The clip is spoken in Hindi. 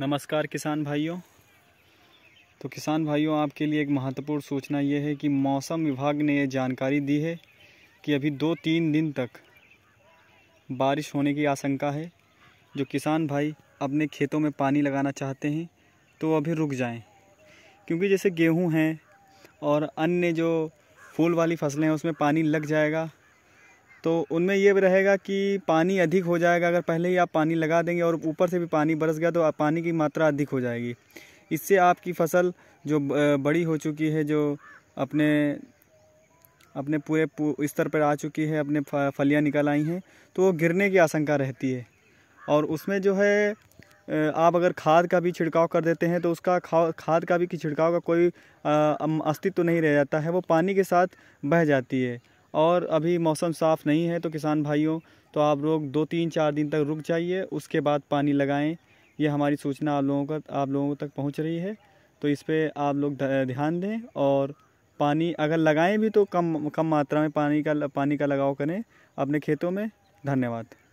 नमस्कार किसान भाइयों तो किसान भाइयों आपके लिए एक महत्वपूर्ण सूचना ये है कि मौसम विभाग ने ये जानकारी दी है कि अभी दो तीन दिन तक बारिश होने की आशंका है जो किसान भाई अपने खेतों में पानी लगाना चाहते हैं तो अभी रुक जाएं क्योंकि जैसे गेहूं हैं और अन्य जो फूल वाली फसलें हैं उसमें पानी लग जाएगा तो उनमें ये रहेगा कि पानी अधिक हो जाएगा अगर पहले ही आप पानी लगा देंगे और ऊपर से भी पानी बरस गया तो पानी की मात्रा अधिक हो जाएगी इससे आपकी फसल जो बड़ी हो चुकी है जो अपने अपने पूरे स्तर पर आ चुकी है अपने फलियां निकल आई हैं तो वो गिरने की आशंका रहती है और उसमें जो है आप अगर खाद का भी छिड़काव कर देते हैं तो उसका खाद का भी छिड़काव का कोई अस्तित्व तो नहीं रह जाता है वो पानी के साथ बह जाती है और अभी मौसम साफ़ नहीं है तो किसान भाइयों तो आप लोग दो तीन चार दिन तक रुक जाइए उसके बाद पानी लगाएं ये हमारी सूचना आप लोगों का आप लोगों तक पहुंच रही है तो इस पर आप लोग ध्यान दें और पानी अगर लगाएं भी तो कम कम मात्रा में पानी का पानी का लगाव करें अपने खेतों में धन्यवाद